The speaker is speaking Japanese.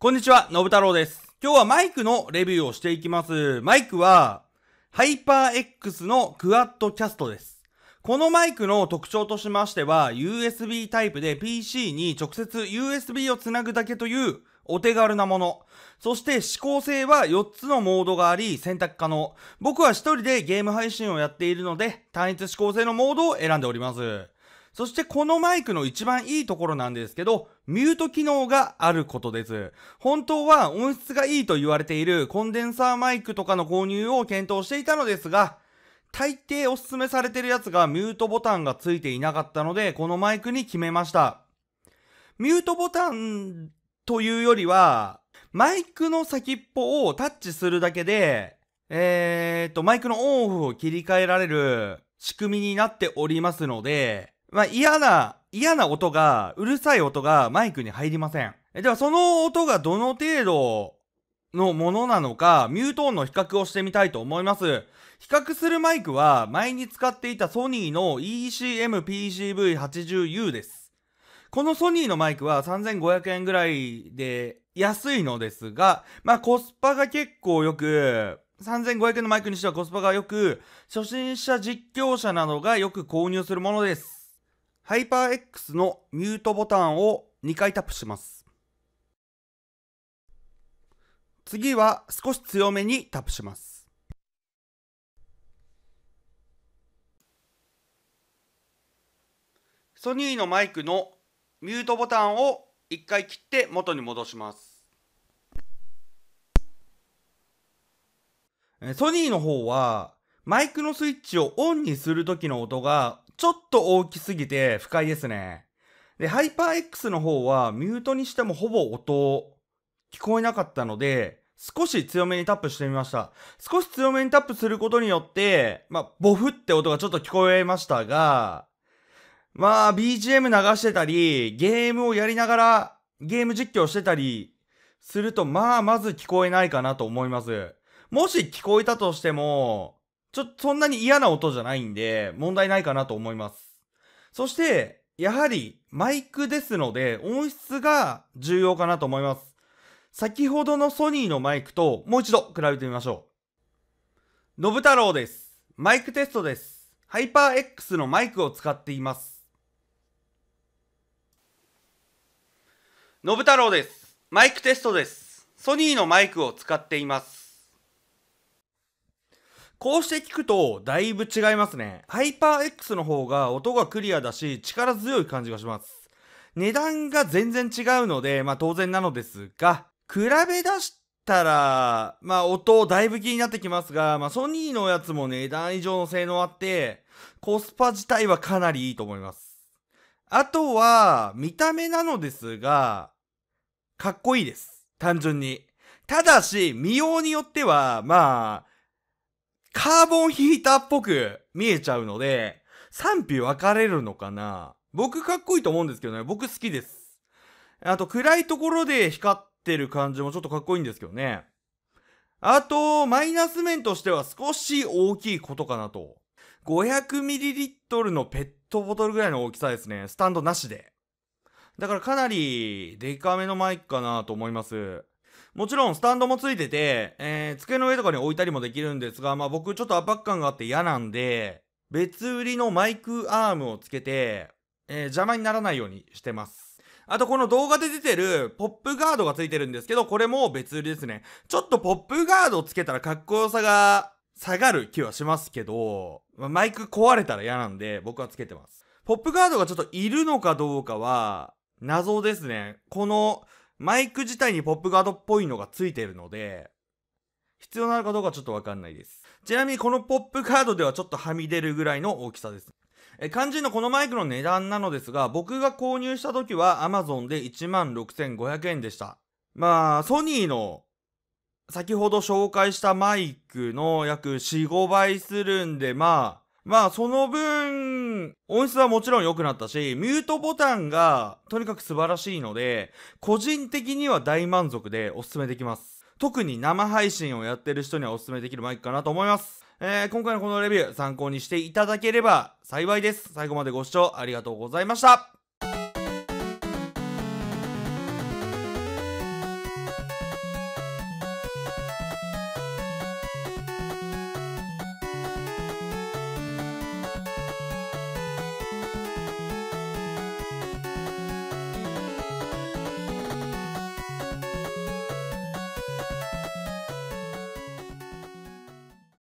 こんにちは、のぶたろうです。今日はマイクのレビューをしていきます。マイクは、ハイパー X のクワッドキャストです。このマイクの特徴としましては、USB タイプで PC に直接 USB をつなぐだけというお手軽なもの。そして指向性は4つのモードがあり選択可能。僕は1人でゲーム配信をやっているので単一指向性のモードを選んでおります。そしてこのマイクの一番いいところなんですけど、ミュート機能があることです。本当は音質がいいと言われているコンデンサーマイクとかの購入を検討していたのですが、大抵おすすめされてるやつがミュートボタンがついていなかったので、このマイクに決めました。ミュートボタンというよりは、マイクの先っぽをタッチするだけで、えー、っと、マイクのオンオフを切り替えられる仕組みになっておりますので、まあ、嫌な、嫌な音が、うるさい音がマイクに入りません。では、その音がどの程度のものなのか、ミュートーンの比較をしてみたいと思います。比較するマイクは、前に使っていたソニーの ECM-PCV80U です。このソニーのマイクは3500円ぐらいで安いのですが、まあコスパが結構良く、3500円のマイクにしてはコスパが良く、初心者実況者などがよく購入するものです。ハイパー x のミュートボタンを2回タップします。次は少し強めにタップします。ソニーのマイクのミュートボタンを1回切って元に戻します。ソニーの方はマイクのスイッチをオンにするときの音がちょっと大きすぎて不快ですね。で、ハイパー X の方はミュートにしてもほぼ音、聞こえなかったので、少し強めにタップしてみました。少し強めにタップすることによって、まあ、ボフって音がちょっと聞こえましたが、まあ、BGM 流してたり、ゲームをやりながら、ゲーム実況してたり、すると、まあ、まず聞こえないかなと思います。もし聞こえたとしても、ちょっとそんなに嫌な音じゃないんで、問題ないかなと思います。そして、やはりマイクですので、音質が重要かなと思います。先ほどのソニーのマイクともう一度比べてみましょう。のぶ太郎です。マイクテストです。ハイパー X のマイクを使っています。のぶ太郎です。マイクテストです。ソニーのマイクを使っています。こうして聞くと、だいぶ違いますね。ハイパー X の方が音がクリアだし、力強い感じがします。値段が全然違うので、まあ当然なのですが、比べ出したら、まあ音だいぶ気になってきますが、まあソニーのやつも値段以上の性能あって、コスパ自体はかなりいいと思います。あとは、見た目なのですが、かっこいいです。単純に。ただし、見ようによっては、まあ、カーボンヒーターっぽく見えちゃうので、賛否分かれるのかな僕かっこいいと思うんですけどね、僕好きです。あと、暗いところで光ってる感じもちょっとかっこいいんですけどね。あと、マイナス面としては少し大きいことかなと。500ml のペットボトルぐらいの大きさですね。スタンドなしで。だからかなりデカめのマイクかなと思います。もちろんスタンドもついてて、えー、机の上とかに置いたりもできるんですが、まあ僕ちょっと圧迫感があって嫌なんで、別売りのマイクアームをつけて、えー、邪魔にならないようにしてます。あとこの動画で出てるポップガードがついてるんですけど、これも別売りですね。ちょっとポップガードをつけたらかっこよさが下がる気はしますけど、マイク壊れたら嫌なんで僕はつけてます。ポップガードがちょっといるのかどうかは謎ですね。このマイク自体にポップガードっぽいのがついているので、必要なのかどうかちょっとわかんないです。ちなみにこのポップカードではちょっとはみ出るぐらいの大きさです。え、肝心のこのマイクの値段なのですが、僕が購入した時は Amazon で16,500円でした。まあ、ソニーの先ほど紹介したマイクの約4、5倍するんで、まあ、まあ、その分音質はもちろん良くなったし、ミュートボタンがとにかく素晴らしいので、個人的には大満足でおすすめできます。特に生配信をやってる人にはおすすめできるマイクかなと思います。えー、今回のこのレビュー参考にしていただければ幸いです。最後までご視聴ありがとうございました。